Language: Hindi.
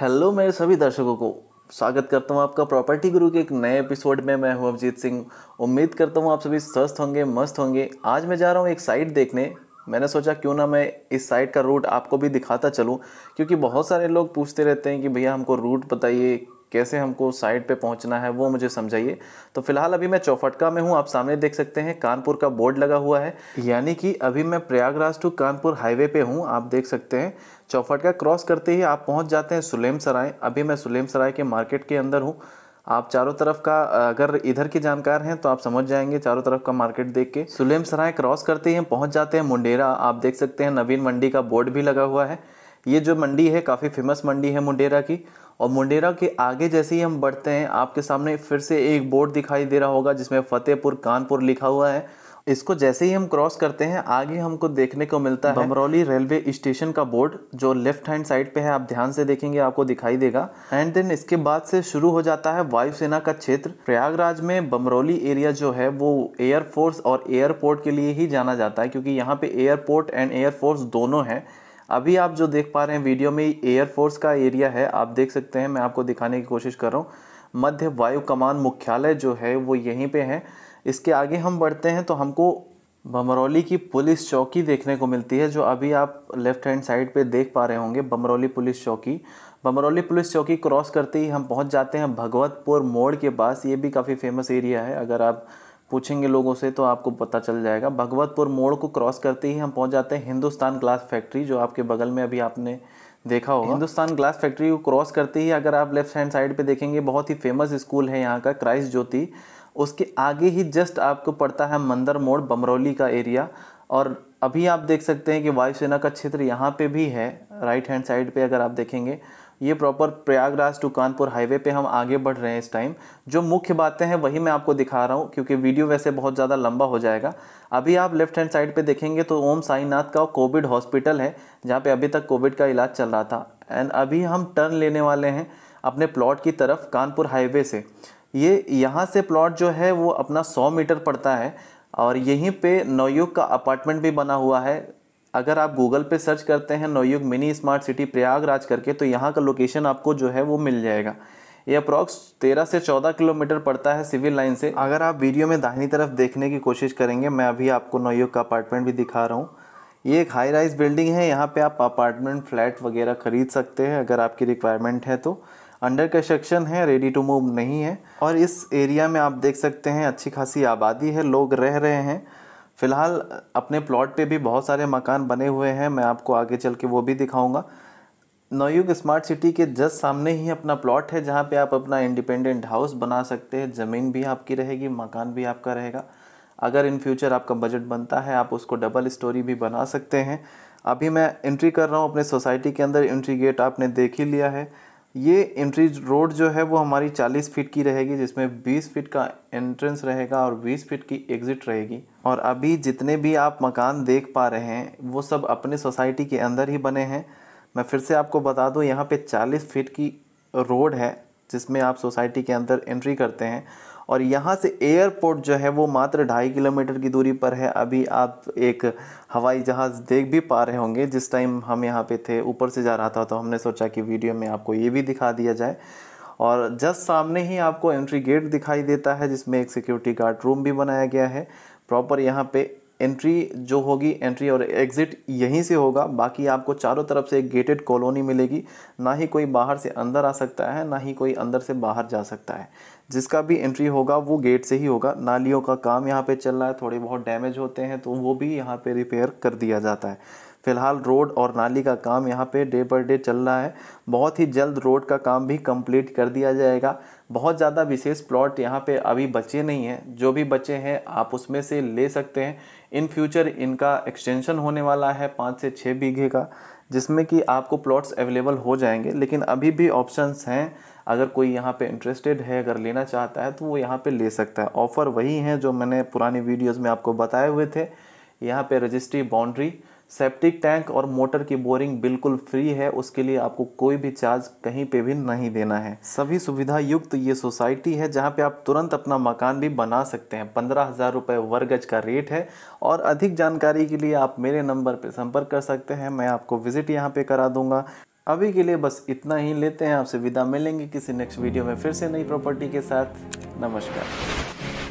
हेलो मेरे सभी दर्शकों को स्वागत करता हूँ आपका प्रॉपर्टी गुरु के एक नए एपिसोड में मैं हूँ अभिजीत सिंह उम्मीद करता हूँ आप सभी स्वस्थ होंगे मस्त होंगे आज मैं जा रहा हूँ एक साइट देखने मैंने सोचा क्यों ना मैं इस साइट का रूट आपको भी दिखाता चलूँ क्योंकि बहुत सारे लोग पूछते रहते हैं कि भैया हमको रूट बताइए कैसे हमको साइड पे पहुंचना है वो मुझे समझाइए तो फिलहाल अभी मैं चौफटका में हूँ आप सामने देख सकते हैं कानपुर का बोर्ड लगा हुआ है यानी कि अभी मैं प्रयागराज टू कानपुर हाईवे पे हूँ आप देख सकते हैं चौफटका क्रॉस करते ही आप पहुँच जाते हैं सुलेम सराय अभी मैं सुलेम सराय के मार्केट के अंदर हूँ आप चारों तरफ का अगर इधर के जानकार हैं तो आप समझ जाएंगे चारों तरफ का मार्केट देख के सुलेम सराय क्रॉस करते ही पहुँच जाते हैं मुंडेरा आप देख सकते हैं नवीन मंडी का बोर्ड भी लगा हुआ है ये जो मंडी है काफ़ी फेमस मंडी है मुंडेरा की और मुंडेरा के आगे जैसे ही हम बढ़ते हैं आपके सामने फिर से एक बोर्ड दिखाई दे रहा होगा जिसमें फतेहपुर कानपुर लिखा हुआ है इसको जैसे ही हम क्रॉस करते हैं आगे हमको देखने को मिलता है बमरौली रेलवे स्टेशन का बोर्ड जो लेफ्ट हैंड साइड पे है आप ध्यान से देखेंगे आपको दिखाई देगा एंड देन इसके बाद से शुरू हो जाता है वायुसेना का क्षेत्र प्रयागराज में बमरौली एरिया जो है वो एयरफोर्स और एयरपोर्ट के लिए ही जाना जाता है क्योंकि यहाँ पे एयरपोर्ट एंड एयरफोर्स दोनों हैं अभी आप जो देख पा रहे हैं वीडियो में एयरफोर्स का एरिया है आप देख सकते हैं मैं आपको दिखाने की कोशिश कर रहा हूँ मध्य वायु कमान मुख्यालय जो है वो यहीं पे है इसके आगे हम बढ़ते हैं तो हमको बमरौली की पुलिस चौकी देखने को मिलती है जो अभी आप लेफ़्ट हैंड साइड पे देख पा रहे होंगे बमरौली पुलिस चौकी बमरौली पुलिस चौकी क्रॉस करते ही हम पहुंच जाते हैं भगवतपुर मोड़ के पास ये भी काफ़ी फेमस एरिया है अगर आप पूछेंगे लोगों से तो आपको पता चल जाएगा भगवतपुर मोड़ को क्रॉस करते ही हम पहुंच जाते हैं हिंदुस्तान ग्लास फैक्ट्री जो आपके बगल में अभी आपने देखा होगा हिंदुस्तान ग्लास फैक्ट्री को क्रॉस करते ही अगर आप लेफ्ट हैंड साइड पे देखेंगे बहुत ही फेमस स्कूल है यहाँ का क्राइस्ट ज्योति उसके आगे ही जस्ट आपको पड़ता है मंदर मोड़ बमरौली का एरिया और अभी आप देख सकते हैं कि वायुसेना का क्षेत्र यहाँ पे भी है राइट हैंड साइड पे अगर आप देखेंगे ये proper Prayagraj to Kanpur highway पे हम आगे बढ़ रहे हैं इस टाइम जो मुख्य बातें हैं वही मैं आपको दिखा रहा हूँ क्योंकि वीडियो वैसे बहुत ज़्यादा लंबा हो जाएगा अभी आप लेफ्ट हैंड साइड पे देखेंगे तो ओम साईनाथ का कोविड हॉस्पिटल है जहाँ पे अभी तक कोविड का इलाज चल रहा था एंड अभी हम टर्न लेने वाले हैं अपने प्लॉट की तरफ कानपुर हाईवे से ये यहाँ से प्लॉट जो है वो अपना सौ मीटर पड़ता है और यहीं पर नवयुग का अपार्टमेंट भी बना हुआ है अगर आप गूगल पे सर्च करते हैं Navyug mini smart city Prayagraj करके तो यहाँ का लोकेशन आपको जो है वो मिल जाएगा ये अप्रॉक्स तेरह से चौदह किलोमीटर पड़ता है सिविल लाइन से अगर आप वीडियो में दाहिनी तरफ देखने की कोशिश करेंगे मैं अभी आपको नवयुग का अपार्टमेंट भी दिखा रहा हूँ ये एक हाई राइज बिल्डिंग है यहाँ पे आप अपार्टमेंट फ्लैट वगैरह ख़रीद सकते हैं अगर आपकी रिक्वायरमेंट है तो अंडर कंस्ट्रक्शन है रेडी टू मूव नहीं है और इस एरिया में आप देख सकते हैं अच्छी खासी आबादी है लोग रह रहे हैं फ़िलहाल अपने प्लॉट पे भी बहुत सारे मकान बने हुए हैं मैं आपको आगे चल के वो भी दिखाऊंगा नवयुग स्मार्ट सिटी के जस्ट सामने ही अपना प्लॉट है जहाँ पे आप अपना इंडिपेंडेंट हाउस बना सकते हैं ज़मीन भी आपकी रहेगी मकान भी आपका रहेगा अगर इन फ्यूचर आपका बजट बनता है आप उसको डबल स्टोरी भी बना सकते हैं अभी मैं एंट्री कर रहा हूँ अपने सोसाइटी के अंदर एंट्री गेट आपने देख ही लिया है ये एंट्री रोड जो है वो हमारी 40 फीट की रहेगी जिसमें 20 फीट का एंट्रेंस रहेगा और 20 फीट की एग्ज़िट रहेगी और अभी जितने भी आप मकान देख पा रहे हैं वो सब अपने सोसाइटी के अंदर ही बने हैं मैं फिर से आपको बता दूँ यहाँ पे 40 फीट की रोड है जिसमें आप सोसाइटी के अंदर एंट्री करते हैं और यहाँ से एयरपोर्ट जो है वो मात्र ढाई किलोमीटर की दूरी पर है अभी आप एक हवाई जहाज़ देख भी पा रहे होंगे जिस टाइम हम यहाँ पे थे ऊपर से जा रहा था तो हमने सोचा कि वीडियो में आपको ये भी दिखा दिया जाए और जस्ट सामने ही आपको एंट्री गेट दिखाई देता है जिसमें एक सिक्योरिटी गार्ड रूम भी बनाया गया है प्रॉपर यहाँ पे एंट्री जो होगी एंट्री और एग्ज़िट यहीं से होगा बाकी आपको चारों तरफ से एक गेटेड कॉलोनी मिलेगी ना ही कोई बाहर से अंदर आ सकता है ना ही कोई अंदर से बाहर जा सकता है जिसका भी एंट्री होगा वो गेट से ही होगा नालियों का काम यहाँ पे चल रहा है थोड़े बहुत डैमेज होते हैं तो वो भी यहाँ पे रिपेयर कर दिया जाता है फिलहाल रोड और नाली का काम यहाँ पे डे बाई डे चल रहा है बहुत ही जल्द रोड का काम भी कंप्लीट कर दिया जाएगा बहुत ज़्यादा विशेष प्लॉट यहाँ पे अभी बचे नहीं हैं जो भी बचे हैं आप उसमें से ले सकते हैं इन फ्यूचर इनका एक्सटेंशन होने वाला है पाँच से छः बीघे का जिसमें कि आपको प्लॉट्स अवेलेबल हो जाएंगे लेकिन अभी भी ऑप्शंस हैं अगर कोई यहाँ पे इंटरेस्टेड है अगर लेना चाहता है तो वो यहाँ पे ले सकता है ऑफ़र वही हैं जो मैंने पुराने वीडियोस में आपको बताए हुए थे यहाँ पे रजिस्ट्री बाउंड्री सेप्टिक टैंक और मोटर की बोरिंग बिल्कुल फ्री है उसके लिए आपको कोई भी चार्ज कहीं पे भी नहीं देना है सभी सुविधा युक्त तो ये सोसाइटी है जहाँ पे आप तुरंत अपना मकान भी बना सकते हैं पंद्रह हज़ार रुपये वर्ग गज का रेट है और अधिक जानकारी के लिए आप मेरे नंबर पर संपर्क कर सकते हैं मैं आपको विजिट यहाँ पर करा दूँगा अभी के लिए बस इतना ही लेते हैं आपसे विदा मिलेंगे किसी नेक्स्ट वीडियो में फिर से नई प्रॉपर्टी के साथ नमस्कार